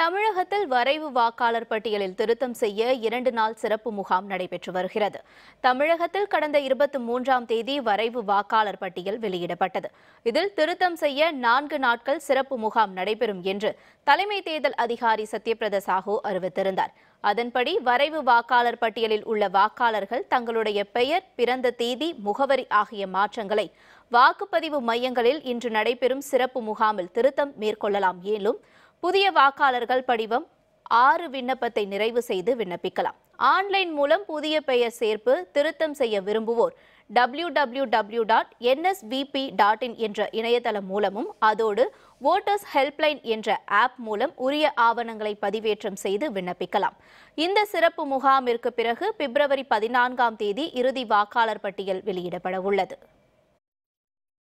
தமிழகத்தில் வரைவு வாக்காளர் பட்டியலில் திருத்தம் செய்ய இரண்டு நாள் சிறப்பு முகாம் நடைபெற்று வருகிறது தமிழகத்தில் கடந்த இருபத்தி மூன்றாம் தேதி வரைவு வாக்காளர் பட்டியல் வெளியிடப்பட்டது இதில் திருத்தம் செய்ய நான்கு நாட்கள் சிறப்பு முகாம் நடைபெறும் என்று தலைமை தேர்தல் அதிகாரி சத்யபிரத சாஹூ அறிவித்திருந்தார் அதன்படி வரைவு வாக்காளர் பட்டியலில் உள்ள வாக்காளர்கள் தங்களுடைய பெயர் பிறந்த தேதி முகவரி ஆகிய மாற்றங்களை வாக்குப்பதிவு மையங்களில் இன்று நடைபெறும் சிறப்பு முகாமில் திருத்தம் மேற்கொள்ளலாம் ஏலும் புதிய வாக்காளர்கள் படிவம் ஆறு விண்ணப்பத்தை நிறைவு செய்து விண்ணப்பிக்கலாம் ஆன்லைன் மூலம் புதிய பெயர் சேர்ப்பு திருத்தம் செய்ய விரும்புவோர் W W W dot NSPP dot in என்ற இணையதளம் மூலமும் அதோடு ஓட்டர்ஸ் ஹெல்ப்லைன் என்ற ஆப் மூலம் உரிய ஆவணங்களை பதிவேற்றம் செய்து விண்ணப்பிக்கலாம் இந்த சிறப்பு முகாமிற்கு பிறகு பிப்ரவரி பதினான்காம் தேதி இறுதி வாக்காளர் பட்டியல் வெளியிடப்பட உள்ளது